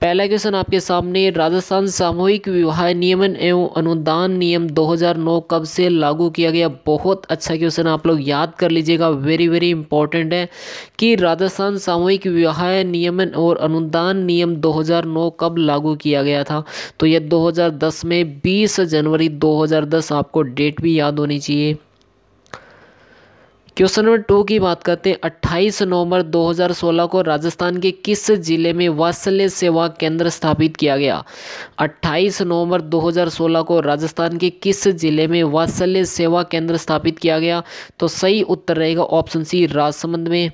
पहला क्वेश्चन आपके सामने राजस्थान सामूहिक विवाह नियमन एवं अनुदान नियम 2009 कब से लागू किया गया बहुत अच्छा क्वेश्चन आप लोग याद कर लीजिएगा वेरी वेरी इंपॉर्टेंट है कि राजस्थान सामूहिक विवाह नियमन और अनुदान नियम 2009 कब लागू किया गया था तो यह 2010 में 20 जनवरी 2010 आपको डेट भी याद होनी चाहिए क्वेश्चन नंबर टू की बात करते हैं 28 नवंबर 2016 को राजस्थान के किस जिले में वात्सल्य सेवा केंद्र स्थापित किया गया 28 नवंबर 2016 को राजस्थान के किस जिले में वात्सल्य सेवा केंद्र स्थापित किया गया तो सही उत्तर रहेगा ऑप्शन सी राजसमंद में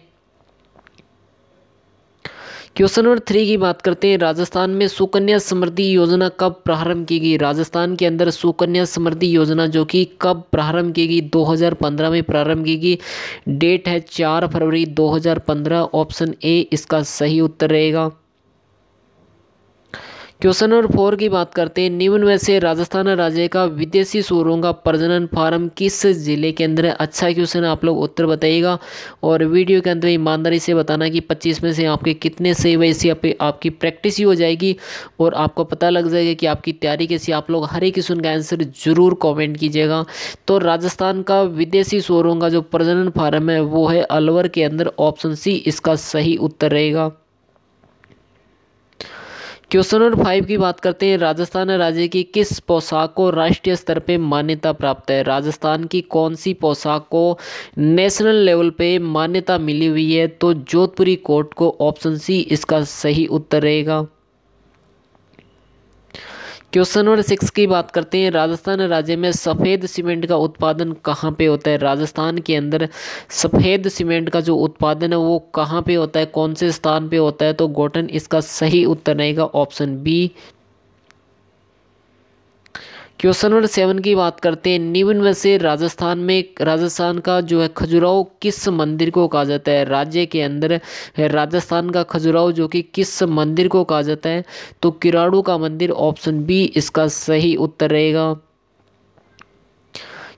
क्वेश्चन नंबर थ्री की बात करते हैं राजस्थान में सुकन्या समृद्धि योजना कब प्रारंभ की गई राजस्थान के अंदर सुकन्या समृद्धि योजना जो कि कब प्रारंभ की गई 2015 में प्रारंभ की गई डेट है चार फरवरी 2015 ऑप्शन ए इसका सही उत्तर रहेगा क्वेश्चन नंबर फोर की बात करते हैं निम्न में से राजस्थान राज्य का विदेशी सूरों का प्रजनन फार्म किस जिले के अंदर है अच्छा क्वेश्चन आप लोग उत्तर बताइएगा और वीडियो के अंदर ईमानदारी से बताना कि 25 में से आपके कितने सही वैसे आप, आपकी प्रैक्टिस ही हो जाएगी और आपको पता लग जाएगा कि आपकी तैयारी कैसी आप लोग हर एक क्वेश्चन का आंसर जरूर कॉमेंट कीजिएगा तो राजस्थान का विदेशी सूरों का जो प्रजनन फार्म है वो है अलवर के अंदर ऑप्शन सी इसका सही उत्तर रहेगा क्वेश्चन नंबर फाइव की बात करते हैं राजस्थान राज्य की किस पोशाक को राष्ट्रीय स्तर पे मान्यता प्राप्त है राजस्थान की कौन सी पोशाक को नेशनल लेवल पे मान्यता मिली हुई है तो जोधपुरी कोट को ऑप्शन सी इसका सही उत्तर रहेगा क्वेश्चन नंबर सिक्स की बात करते हैं राजस्थान राज्य में सफ़ेद सीमेंट का उत्पादन कहाँ पे होता है राजस्थान के अंदर सफ़ेद सीमेंट का जो उत्पादन है वो कहाँ पे होता है कौन से स्थान पे होता है तो गोटन इसका सही उत्तर रहेगा option B question number seven की बात करते हैं निम्न में से राजस्थान में राजस्थान का जो है खजुराहो किस मंदिर को कहा जाता है राज्य के अंदर राजस्थान का खजुराहो जो कि किस मंदिर को कहा जाता है तो किराड़ू का मंदिर ऑप्शन बी इसका सही उत्तर रहेगा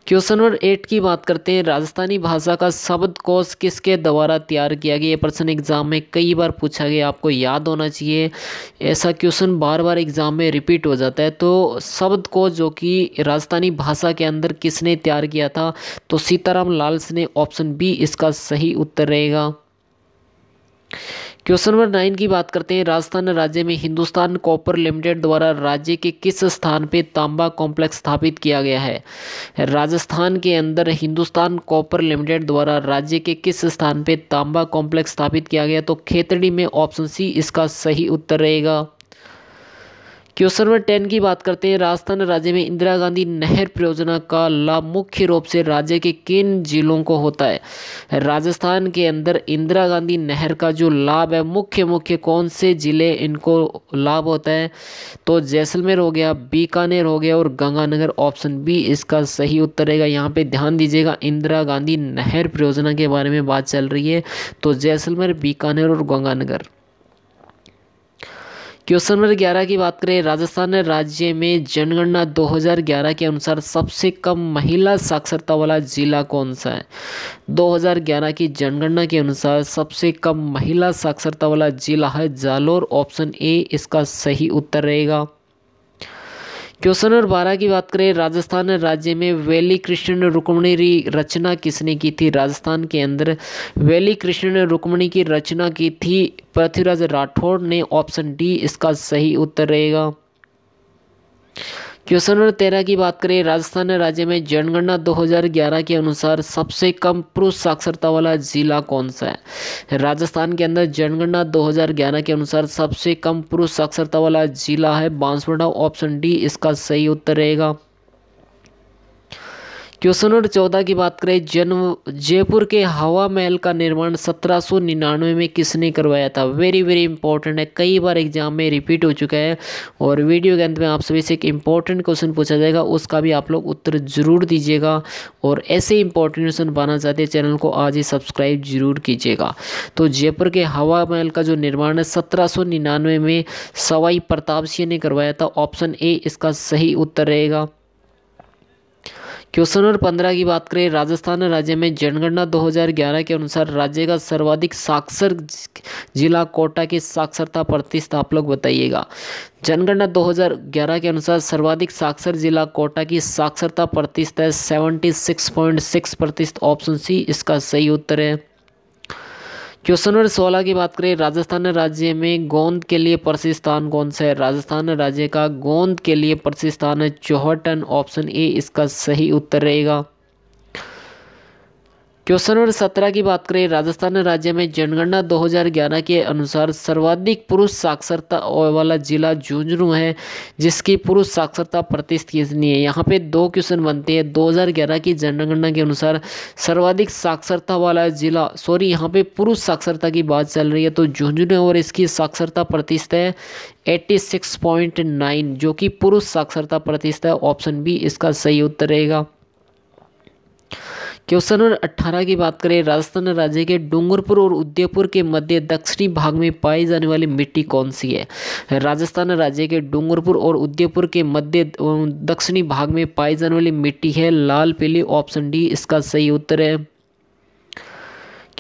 क्वेश्चन नंबर एट की बात करते हैं राजस्थानी भाषा का शब्द कोश किसके द्वारा तैयार किया गया ये प्रश्न एग्जाम में कई बार पूछा गया आपको याद होना चाहिए ऐसा क्वेश्चन बार बार एग्जाम में रिपीट हो जाता है तो शब्द कोश जो कि राजस्थानी भाषा के अंदर किसने तैयार किया था तो सीताराम लाल ने ऑप्शन बी इसका सही उत्तर रहेगा क्वेश्चन नंबर नाइन की बात करते हैं राजस्थान राज्य में हिंदुस्तान कॉपर लिमिटेड द्वारा राज्य के किस स्थान पर तांबा कॉम्प्लेक्स स्थापित किया गया है राजस्थान के अंदर हिंदुस्तान कॉपर लिमिटेड द्वारा राज्य के किस स्थान पर तांबा कॉम्प्लेक्स स्थापित किया गया तो खेतड़ी में ऑप्शन सी इसका सही उत्तर रहेगा क्वेश्चन नंबर टेन की बात करते हैं राजस्थान राज्य में इंदिरा गांधी नहर परियोजना का लाभ मुख्य रूप से राज्य के किन जिलों को होता है राजस्थान के अंदर इंदिरा गांधी नहर का जो लाभ है मुख्य मुख्य कौन से ज़िले इनको लाभ होता है तो जैसलमेर हो गया बीकानेर हो गया और गंगानगर ऑप्शन बी इसका सही उत्तर रहेगा यहाँ पर ध्यान दीजिएगा इंदिरा गांधी नहर परियोजना के बारे में बात चल रही है तो जैसलमेर बीकानेर और गंगानगर क्वेश्चन नंबर ग्यारह की बात करें राजस्थान राज्य में जनगणना 2011 के अनुसार सबसे कम महिला साक्षरता वाला जिला कौन सा है 2011 की जनगणना के अनुसार सबसे कम महिला साक्षरता वाला जिला है जालोर ऑप्शन ए इसका सही उत्तर रहेगा क्वेश्चन नंबर बारह की बात करें राजस्थान राज्य में वैली कृष्ण रुक्मणी रचना किसने की थी राजस्थान के अंदर वैली कृष्ण रुक्मणी की रचना की थी पृथ्वीराज राठौड़ ने ऑप्शन डी इसका सही उत्तर रहेगा क्वेश्चन नंबर तेरह की बात करें राजस्थान राज्य में जनगणना 2011 के अनुसार सबसे कम पुरुष साक्षरता वाला जिला कौन सा है राजस्थान के अंदर जनगणना 2011 के अनुसार सबसे कम पुरुष साक्षरता वाला जिला है बांसवाड़ा ऑप्शन डी इसका सही उत्तर रहेगा क्वेश्चन नंबर चौदह की बात करें जन्म जयपुर के हवा महल का निर्माण सत्रह सौ निन्यानवे में किसने करवाया था वेरी वेरी इंपॉर्टेंट है कई बार एग्जाम में रिपीट हो चुका है और वीडियो के अंत में आप सभी से एक इंपॉर्टेंट क्वेश्चन पूछा जाएगा उसका भी आप लोग उत्तर जरूर दीजिएगा और ऐसे इंपॉर्टेंट क्वेश्चन पाना चाहते हैं चैनल को आज ही सब्सक्राइब जरूर कीजिएगा तो जयपुर के हवा महल का जो निर्माण है सत्रह में सवाई प्रताप सिंह ने करवाया था ऑप्शन ए इसका सही उत्तर रहेगा क्वेश्चन नंबर पंद्रह की बात करें राजस्थान राज्य में जनगणना 2011 के अनुसार राज्य का सर्वाधिक साक्षर जिला कोटा की साक्षरता प्रतिशत आप लोग बताइएगा जनगणना 2011 के अनुसार सर्वाधिक साक्षर जिला कोटा की साक्षरता प्रतिशत है सिक्स प्रतिशत ऑप्शन सी इसका सही उत्तर है क्वेश्चन नंबर सोलह की बात करें राजस्थान राज्य में गोंद के लिए प्रसिद्ध स्थान कौन सा है राजस्थान राज्य का गोंद के लिए प्रसिद्ध स्थान है चौहटन ऑप्शन ए इसका सही उत्तर रहेगा क्वेश्चन नंबर सत्रह की बात करें राजस्थान राज्य में जनगणना 2011 के अनुसार सर्वाधिक पुरुष साक्षरता वाला जिला झुंझुनू है जिसकी पुरुष साक्षरता प्रतिशत कितनी है यहाँ पे दो क्वेश्चन बनते हैं 2011 की जनगणना के अनुसार सर्वाधिक साक्षरता वाला जिला सॉरी यहाँ पे पुरुष साक्षरता की बात चल रही है तो झुंझुनू और इसकी साक्षरता प्रतिशत है एट्टी जो कि पुरुष साक्षरता प्रतिशत है ऑप्शन बी इसका सही उत्तर रहेगा क्वेश्चन नंबर अट्ठारह की बात करें राजस्थान राज्य के डूंगरपुर और उदयपुर के मध्य दक्षिणी भाग में पाई जाने वाली मिट्टी कौन सी है राजस्थान राज्य के डूंगरपुर और उदयपुर के मध्य दक्षिणी भाग में पाई जाने वाली मिट्टी है लाल पीली ऑप्शन डी इसका सही उत्तर है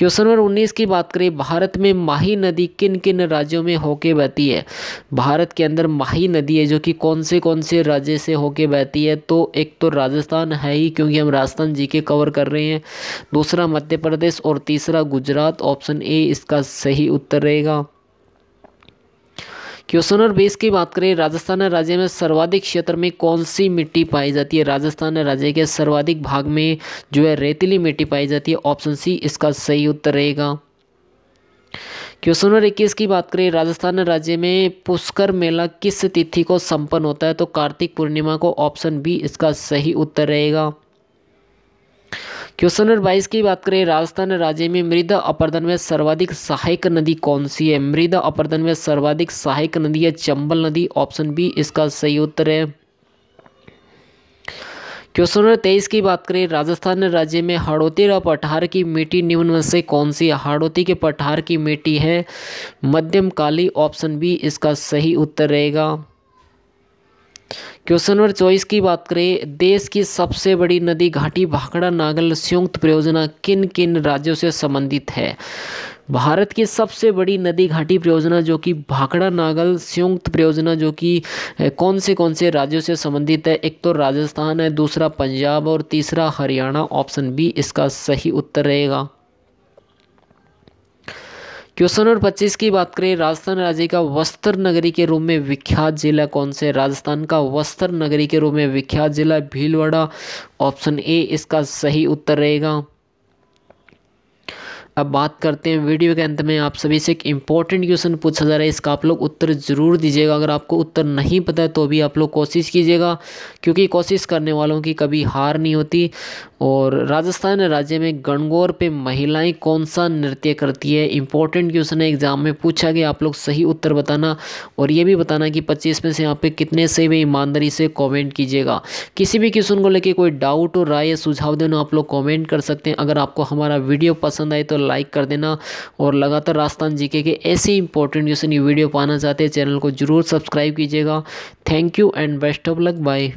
क्वेश्चन नंबर उन्नीस की बात करें भारत में माही नदी किन किन राज्यों में होके बहती है भारत के अंदर माही नदी है जो कि कौन से कौन से राज्य से होके बहती है तो एक तो राजस्थान है ही क्योंकि हम राजस्थान जी के कवर कर रहे हैं दूसरा मध्य प्रदेश और तीसरा गुजरात ऑप्शन ए इसका सही उत्तर रहेगा क्वेश्चन नंबर बेस की बात करें राजस्थान राज्य में सर्वाधिक क्षेत्र में कौन सी मिट्टी पाई जाती है राजस्थान राज्य के सर्वाधिक भाग में जो है रेतीली मिट्टी पाई जाती है ऑप्शन सी इसका सही उत्तर रहेगा क्वेश्चन नंबर इक्कीस की बात करें राजस्थान राज्य में पुष्कर मेला किस तिथि को संपन्न होता है तो कार्तिक पूर्णिमा को ऑप्शन बी इसका सही उत्तर रहेगा क्वेश्चन नंबर बाईस की बात करें राजस्थान राज्य में मृदा अपर्दन में सर्वाधिक सहायक नदी कौन सी है मृदा अपर्दन में सर्वाधिक सहायक नदी है चंबल नदी ऑप्शन बी इसका सही उत्तर है क्वेश्चन नंबर तेईस की बात करें राजस्थान राज्य में हाड़ोती और पठार की मिट्टी निम्न में से कौन सी है हाड़ोती के पठार की मिट्टी है मध्यम काली ऑप्शन बी इसका सही उत्तर रहेगा क्वेश्चन नंबर चौबीस की बात करें देश की सबसे बड़ी नदी घाटी भाखड़ा नागल संयुक्त परियोजना किन किन राज्यों से संबंधित है भारत की सबसे बड़ी नदी घाटी परियोजना जो कि भाखड़ा नागल संयुक्त परियोजना जो कि कौन से कौन से राज्यों से संबंधित है एक तो राजस्थान है दूसरा पंजाब और तीसरा हरियाणा ऑप्शन बी इसका सही उत्तर रहेगा क्वेश्चन नंबर पच्चीस की बात करें राजस्थान राज्य का वस्त्र नगरी के रूप में विख्यात जिला कौन से राजस्थान का वस्त्र नगरी के रूप में विख्यात जिला भीलवाड़ा ऑप्शन ए इसका सही उत्तर रहेगा अब बात करते हैं वीडियो के अंत में आप सभी से एक इम्पॉर्टेंट क्वेश्चन पूछा जा रहा है इसका आप लोग उत्तर ज़रूर दीजिएगा अगर आपको उत्तर नहीं पता है तो भी आप लोग कोशिश कीजिएगा क्योंकि कोशिश करने वालों की कभी हार नहीं होती और राजस्थान राज्य में गणगौर पे महिलाएं कौन सा नृत्य करती है इंपॉर्टेंट क्वेश्चन है एग्जाम में पूछा गया आप लोग सही उत्तर बताना और ये भी बताना कि पच्चीस में से यहाँ पे कितने से में ईमानदारी से कॉमेंट कीजिएगा किसी भी क्वेश्चन को लेकर कोई डाउट और राय सुझाव देना आप लोग कॉमेंट कर सकते हैं अगर आपको हमारा वीडियो पसंद आए तो लाइक कर देना और लगातार राजस्थान जीके के ऐसे इंपॉर्टेंट क्वेश्चन ये वीडियो पाना चाहते हैं चैनल को जरूर सब्सक्राइब कीजिएगा thank you and best of luck bye